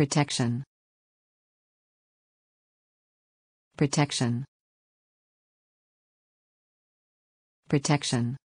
Protection. Protection. Protection.